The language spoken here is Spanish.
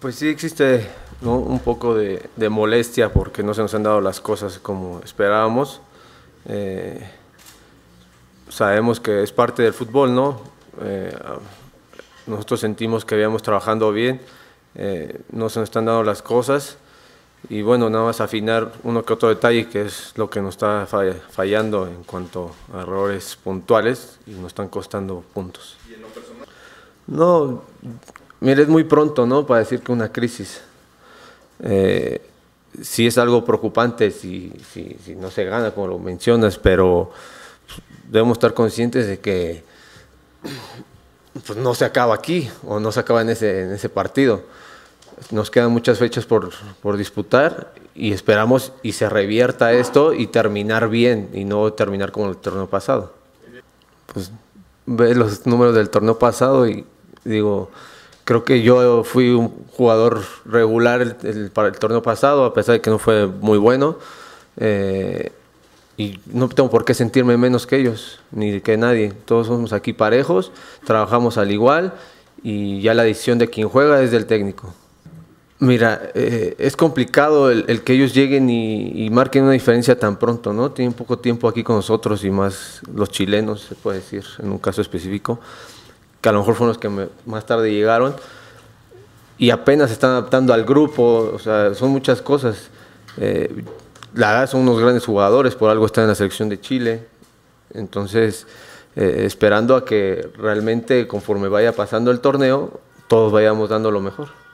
Pues sí existe un poco de, molestia porque no se nos han dado las cosas como esperábamos. Eh, sabemos que es parte del fútbol, ¿no? Eh, nosotros sentimos que habíamos trabajando bien, eh, no se nos están dando las cosas y bueno, nada más afinar uno que otro detalle que es lo que nos está fallando en cuanto a errores puntuales y nos están costando puntos. ¿Y en No, Mire, es muy pronto, ¿no? Para decir que una crisis. Eh, sí es algo preocupante si, si, no se gana, como lo mencionas, pero pues, debemos estar conscientes de que pues, no se acaba aquí o no se acaba en ese, en ese partido. Nos quedan muchas fechas por, disputar y esperamos y se revierta esto y terminar bien y no terminar como el torneo pasado. Pues ve los números del torneo pasado y digo, creo que yo fui un jugador regular para el torneo pasado, a pesar de que no fue muy bueno. Eh, y no tengo por qué sentirme menos que ellos, ni que nadie. Todos somos aquí parejos, trabajamos al igual y ya la decisión de quien juega es del técnico. Mira, eh, es complicado el, que ellos lleguen y, y, marquen una diferencia tan pronto, ¿no? Tienen poco tiempo aquí con nosotros y más los chilenos, se puede decir, en un caso específico que a lo mejor fueron los que más tarde llegaron, y apenas se están adaptando al grupo, o sea, son muchas cosas. Eh, la verdad son unos grandes jugadores, por algo están en la selección de Chile, entonces eh, esperando a que realmente conforme vaya pasando el torneo, todos vayamos dando lo mejor.